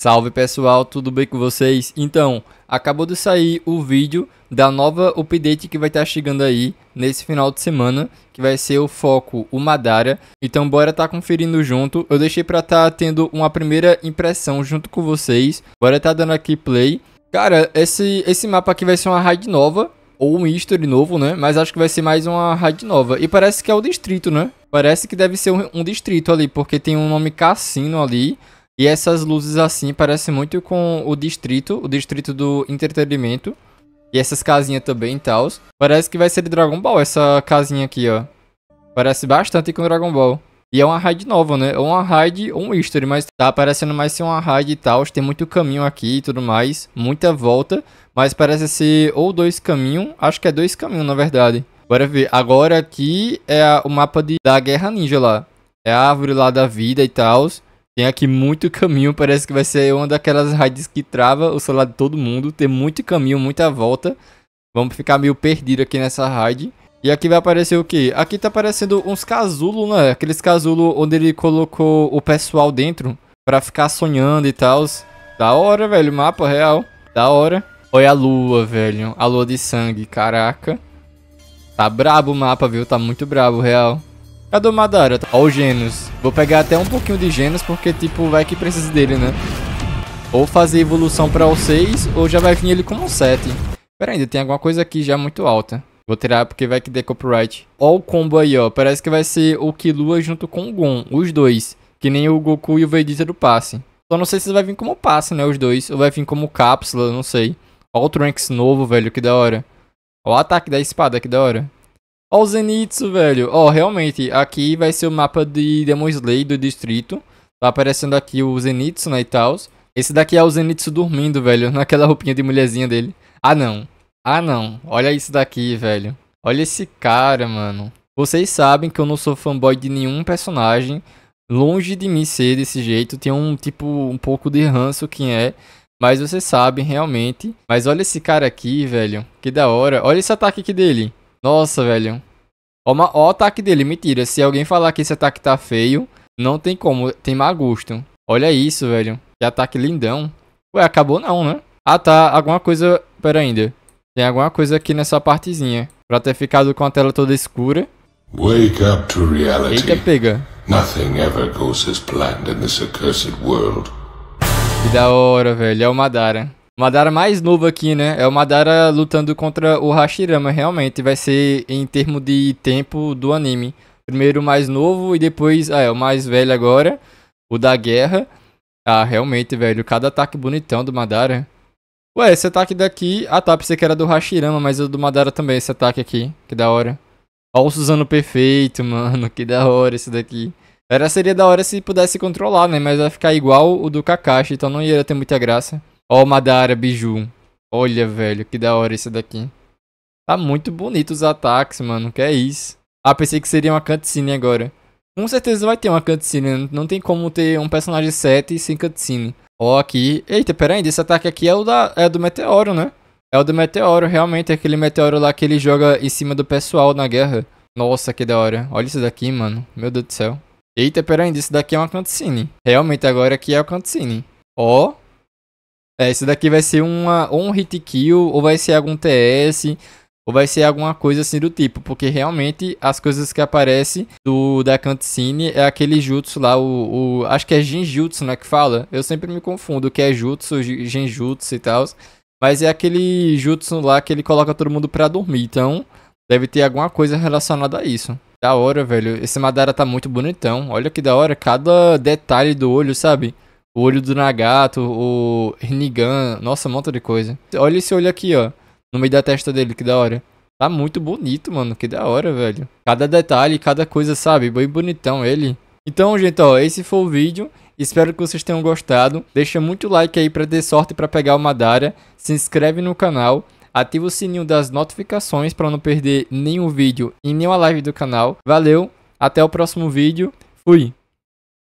Salve pessoal, tudo bem com vocês? Então, acabou de sair o vídeo da nova update que vai estar tá chegando aí nesse final de semana, que vai ser o foco o Madara. Então bora estar tá conferindo junto. Eu deixei para estar tá tendo uma primeira impressão junto com vocês. Bora estar tá dando aqui play. Cara, esse esse mapa aqui vai ser uma raid nova ou um history novo, né? Mas acho que vai ser mais uma raid nova. E parece que é o distrito, né? Parece que deve ser um, um distrito ali, porque tem um nome Cassino ali. E essas luzes assim parecem muito com o distrito, o distrito do entretenimento. E essas casinhas também e tal. Parece que vai ser de Dragon Ball essa casinha aqui, ó. Parece bastante com Dragon Ball. E é uma raid nova, né? Ou é uma raid ou um history, mas tá parecendo mais ser uma raid e tal. Tem muito caminho aqui e tudo mais. Muita volta. Mas parece ser ou dois caminhos. Acho que é dois caminhos, na verdade. Bora ver. Agora aqui é a, o mapa de, da Guerra Ninja lá. É a árvore lá da vida e tal. Tem aqui muito caminho, parece que vai ser uma daquelas raids que trava o celular de todo mundo. Tem muito caminho, muita volta. Vamos ficar meio perdido aqui nessa raid. E aqui vai aparecer o que? Aqui tá aparecendo uns casulos, né? Aqueles casulos onde ele colocou o pessoal dentro pra ficar sonhando e tal. Da hora, velho. Mapa real. Da hora. Olha a lua, velho. A lua de sangue. Caraca. Tá brabo o mapa, viu? Tá muito brabo, real. Cadê o Madara? Ó o Genos. Vou pegar até um pouquinho de Genos, porque, tipo, vai que precisa dele, né? Ou fazer evolução pra o 6, ou já vai vir ele com um 7. Pera ainda, tem alguma coisa aqui já muito alta. Vou tirar porque vai que der copyright. Ó o combo aí, ó. Parece que vai ser o Killua junto com o Gon, os dois. Que nem o Goku e o Vegeta do passe. Só não sei se vai vir como passe, né, os dois. Ou vai vir como cápsula, não sei. Ó o Trunks novo, velho, que da hora. Ó o ataque da espada, que da hora. Ó o Zenitsu, velho. Ó, realmente, aqui vai ser o mapa de Demon Slayer do distrito. Tá aparecendo aqui o Zenitsu, né, e tal. Esse daqui é o Zenitsu dormindo, velho, naquela roupinha de mulherzinha dele. Ah, não. Ah, não. Olha isso daqui, velho. Olha esse cara, mano. Vocês sabem que eu não sou fanboy de nenhum personagem. Longe de mim ser desse jeito. Tem um, tipo, um pouco de ranço quem é. Mas vocês sabem, realmente. Mas olha esse cara aqui, velho. Que da hora. Olha esse ataque aqui dele. Nossa, velho. Ó, ó o ataque dele, mentira. Se alguém falar que esse ataque tá feio, não tem como, tem magusto. Olha isso, velho. Que ataque lindão. Ué, acabou não, né? Ah, tá. Alguma coisa... Pera ainda. Tem alguma coisa aqui nessa partezinha. Pra ter ficado com a tela toda escura. Wake up to reality. Eita, pega. Nothing ever goes as planned in this accursed world. Que da hora, velho. É o Madara. Madara mais novo aqui, né? É o Madara lutando contra o Hashirama, realmente. Vai ser em termo de tempo do anime. Primeiro o mais novo e depois ah, é o mais velho agora, o da guerra. Ah, realmente, velho. Cada ataque bonitão do Madara. Ué, esse ataque daqui. Ah, tá. Pensei que era do Hashirama, mas é do Madara também, esse ataque aqui. Que da hora. Olha o Suzano perfeito, mano. Que da hora esse daqui. Era, seria da hora se pudesse controlar, né? Mas vai ficar igual o do Kakashi, então não ia ter muita graça. Ó, oh, Madara, biju. Olha, velho, que da hora isso daqui. Tá muito bonito os ataques, mano. Que é isso? Ah, pensei que seria uma cutscene agora. Com certeza vai ter uma cutscene. Né? Não tem como ter um personagem 7 sem cutscene. Ó, oh, aqui. Eita, pera aí. Esse ataque aqui é o, da... é do meteoro, né? É o do meteoro, realmente. É aquele meteoro lá que ele joga em cima do pessoal na guerra. Nossa, que da hora. Olha isso daqui, mano. Meu Deus do céu. Eita, pera aí. Isso daqui é uma cutscene. Realmente agora aqui é o cutscene. Ó. Oh. É, isso daqui vai ser uma, ou um hit kill, ou vai ser algum TS, ou vai ser alguma coisa assim do tipo, porque realmente as coisas que aparecem do, da cutscene é aquele jutsu lá, o, o acho que é Jinjutsu, né, que fala? Eu sempre me confundo, que é jutsu, Jinjutsu e tal, mas é aquele jutsu lá que ele coloca todo mundo pra dormir, então deve ter alguma coisa relacionada a isso. Da hora, velho, esse Madara tá muito bonitão, olha que da hora, cada detalhe do olho, sabe? o olho do Nagato, o Rinnegan, nossa, um monte de coisa. Olha esse olho aqui, ó, no meio da testa dele, que da hora. Tá muito bonito, mano, que da hora, velho. Cada detalhe, cada coisa, sabe, bem bonitão ele. Então, gente, ó, esse foi o vídeo. Espero que vocês tenham gostado. Deixa muito like aí pra ter sorte pra pegar o Madara. Se inscreve no canal ativa o sininho das notificações para não perder nenhum vídeo e nenhuma live do canal. Valeu, até o próximo vídeo. Fui!